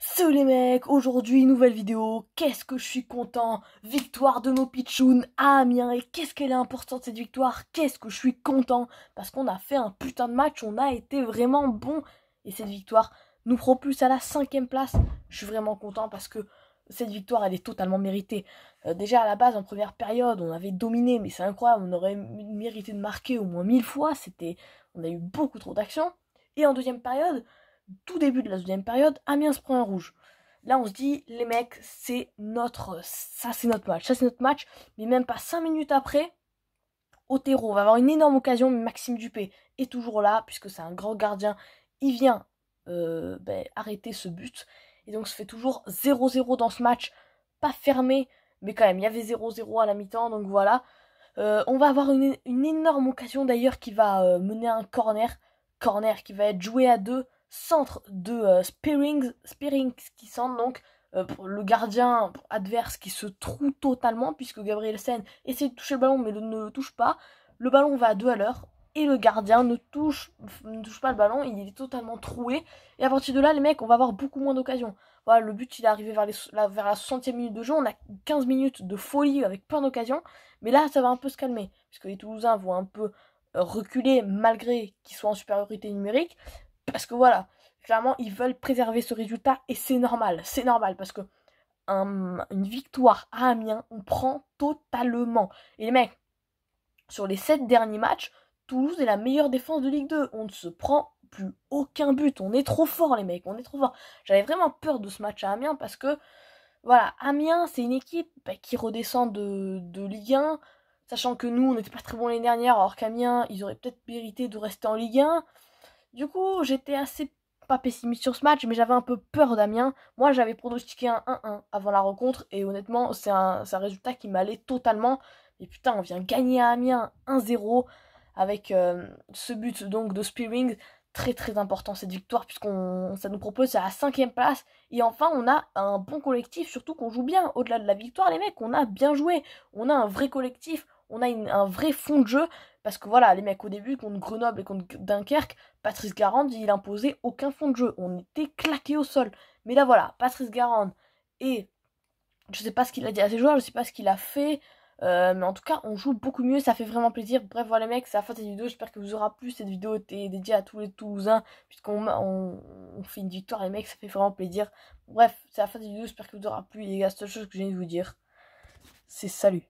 Salut les mecs, aujourd'hui nouvelle vidéo, qu'est-ce que je suis content Victoire de nos pitchouns à Amiens et qu'est-ce qu'elle est importante cette victoire Qu'est-ce que je suis content Parce qu'on a fait un putain de match, on a été vraiment bon et cette victoire nous propulse à la cinquième place. Je suis vraiment content parce que cette victoire elle est totalement méritée. Euh, déjà à la base en première période on avait dominé mais c'est incroyable, on aurait mérité de marquer au moins mille fois, c'était on a eu beaucoup trop d'actions. Et en deuxième période, tout début de la deuxième période, Amiens se prend un rouge. Là, on se dit, les mecs, c'est notre, ça c'est notre match, ça c'est notre match. Mais même pas cinq minutes après, Otero va avoir une énorme occasion, Maxime Dupé est toujours là, puisque c'est un grand gardien. Il vient euh, ben, arrêter ce but. Et donc, se fait toujours 0-0 dans ce match. Pas fermé, mais quand même, il y avait 0-0 à la mi-temps, donc voilà. Euh, on va avoir une, énorme occasion d'ailleurs qui va euh, mener à un corner. Corner qui va être joué à deux centre de euh, Spearings, Spearings, qui centre donc euh, le gardien adverse qui se trouve totalement puisque Gabriel Sen essaie de toucher le ballon mais ne le touche pas. Le ballon va à deux à l'heure et le gardien ne touche, ne touche pas le ballon, il est totalement troué. Et à partir de là, les mecs, on va avoir beaucoup moins d'occasions. Voilà, le but, il est arrivé vers, la, vers la 60e minute de jeu. On a 15 minutes de folie avec plein d'occasions. Mais là, ça va un peu se calmer. Puisque les Toulousains vont un peu reculer malgré qu'ils soient en supériorité numérique. Parce que voilà, clairement, ils veulent préserver ce résultat et c'est normal, c'est normal parce que une victoire à Amiens, on prend totalement. Et les mecs, sur les 7 derniers matchs, Toulouse est la meilleure défense de Ligue 2. On ne se prend plus aucun but. On est trop fort, les mecs, on est trop fort. J'avais vraiment peur de ce match à Amiens parce que, voilà, Amiens, c'est une équipe bah, qui redescend de, de Ligue 1, sachant que nous, on n'était pas très bons les dernière, alors qu'Amiens, ils auraient peut-être mérité de rester en Ligue 1. Du coup, j'étais assez pas pessimiste sur ce match, mais j'avais un peu peur d'Amiens. Moi, j'avais pronostiqué un 1-1 avant la rencontre, et honnêtement, c'est un, résultat qui m'allait totalement. Et putain, on vient gagner à Amiens 1-0 avec euh, ce but donc de Spearing. Très très important cette victoire, puisqu'on ça nous propose à la cinquième place. Et enfin, on a un bon collectif, surtout qu'on joue bien. Au-delà de la victoire, les mecs, on a bien joué. On a un vrai collectif on a un vrai fond de jeu. Parce que voilà, les mecs au début, contre Grenoble et contre Dunkerque, Patrice Garande, il imposait aucun fond de jeu. On était claqué au sol. Mais là voilà, Patrice Garande et je sais pas ce qu'il a dit à ses joueurs, je sais pas ce qu'il a fait. Euh, mais en tout cas, on joue beaucoup mieux, ça fait vraiment plaisir. Bref, voilà les mecs, c'est la fin de cette vidéo. J'espère que vous aura plu. Cette vidéo était dédiée à tous les Toulousains, puisqu'on on, fait une victoire, les mecs, ça fait vraiment plaisir. Bref, c'est la fin de cette vidéo. J'espère que vous aura plu. Les gars, seule chose que je viens de vous dire, c'est salut.